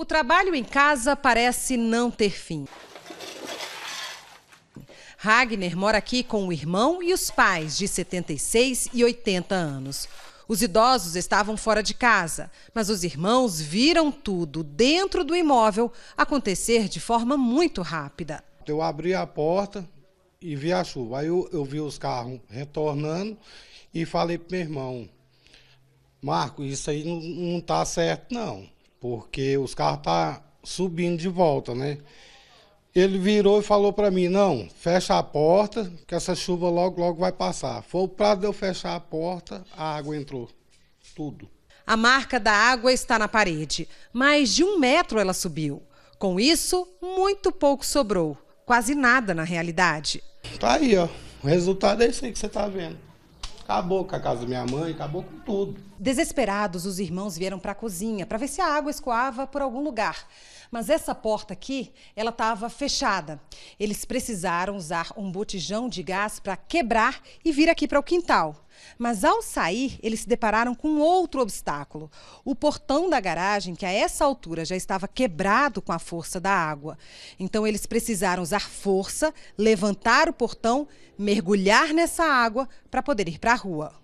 O trabalho em casa parece não ter fim. Ragner mora aqui com o irmão e os pais, de 76 e 80 anos. Os idosos estavam fora de casa, mas os irmãos viram tudo dentro do imóvel acontecer de forma muito rápida. Eu abri a porta e vi a chuva. Aí eu, eu vi os carros retornando e falei para meu irmão: Marco, isso aí não, está certo, não porque os carros tá subindo de volta, né? Ele virou e falou para mim: "Não, fecha a porta, que essa chuva logo logo vai passar". Foi o prazo de eu fechar a porta, a água entrou tudo. A marca da água está na parede. Mais de um metro ela subiu. Com isso, muito pouco sobrou. Quase nada na realidade. Tá aí, ó. O resultado é esse aí que você tá vendo. Acabou com a casa da minha mãe, acabou com tudo. Desesperados, os irmãos vieram para a cozinha para ver se a água escoava por algum lugar. Mas essa porta aqui, ela estava fechada. Eles precisaram usar um botijão de gás para quebrar e vir aqui para o quintal. Mas ao sair, eles se depararam com outro obstáculo. O portão da garagem, que a essa altura já estava quebrado com a força da água. Então eles precisaram usar força, levantar o portão, mergulhar nessa água para poder ir para a rua.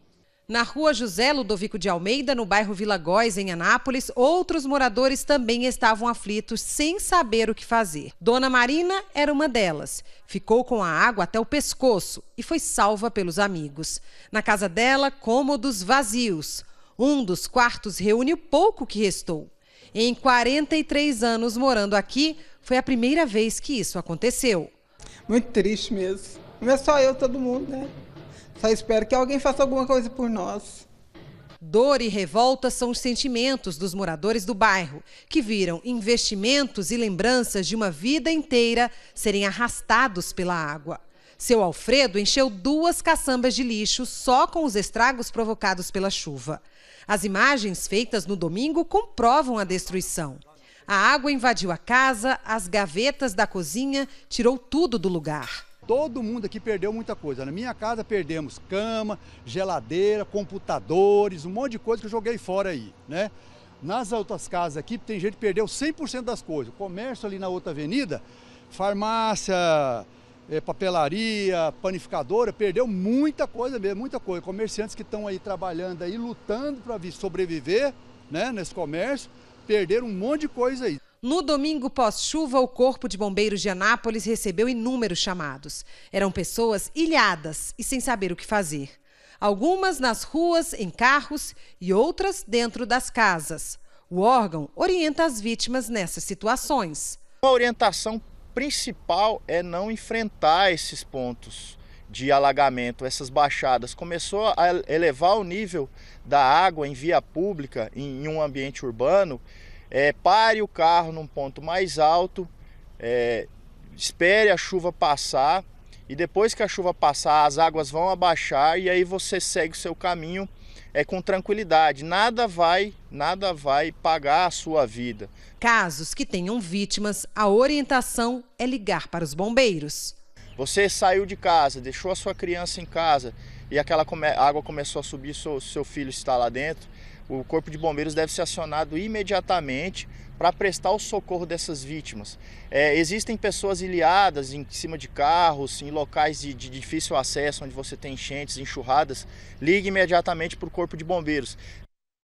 Na rua José Ludovico de Almeida, no bairro Vila Góis, em Anápolis, outros moradores também estavam aflitos, sem saber o que fazer. Dona Marina era uma delas. Ficou com a água até o pescoço e foi salva pelos amigos. Na casa dela, cômodos vazios. Um dos quartos reúne o pouco que restou. Em 43 anos morando aqui, foi a primeira vez que isso aconteceu. Muito triste mesmo. Não é só eu, todo mundo, né? Só espero que alguém faça alguma coisa por nós. Dor e revolta são os sentimentos dos moradores do bairro, que viram investimentos e lembranças de uma vida inteira serem arrastados pela água. Seu Alfredo encheu duas caçambas de lixo só com os estragos provocados pela chuva. As imagens feitas no domingo comprovam a destruição. A água invadiu a casa, as gavetas da cozinha, tirou tudo do lugar. Todo mundo aqui perdeu muita coisa. Na minha casa perdemos cama, geladeira, computadores, um monte de coisa que eu joguei fora aí, né? Nas outras casas aqui, tem gente que perdeu 100% das coisas. O comércio ali na outra avenida, farmácia, é, papelaria, panificadora, perdeu muita coisa mesmo, muita coisa. Comerciantes que estão aí trabalhando aí, lutando para sobreviver né, nesse comércio, perderam um monte de coisa aí. No domingo pós-chuva, o Corpo de Bombeiros de Anápolis recebeu inúmeros chamados. Eram pessoas ilhadas e sem saber o que fazer. Algumas nas ruas, em carros e outras dentro das casas. O órgão orienta as vítimas nessas situações. A orientação principal é não enfrentar esses pontos de alagamento, essas baixadas. Começou a elevar o nível da água em via pública, em um ambiente urbano é, pare o carro num ponto mais alto, é, espere a chuva passar e depois que a chuva passar, as águas vão abaixar e aí você segue o seu caminho é com tranquilidade. Nada vai, nada vai pagar a sua vida. Casos que tenham vítimas, a orientação é ligar para os bombeiros. Você saiu de casa, deixou a sua criança em casa e aquela água começou a subir, seu, seu filho está lá dentro o Corpo de Bombeiros deve ser acionado imediatamente para prestar o socorro dessas vítimas. É, existem pessoas ilhadas em cima de carros, em locais de, de difícil acesso, onde você tem enchentes, enxurradas. Ligue imediatamente para o Corpo de Bombeiros.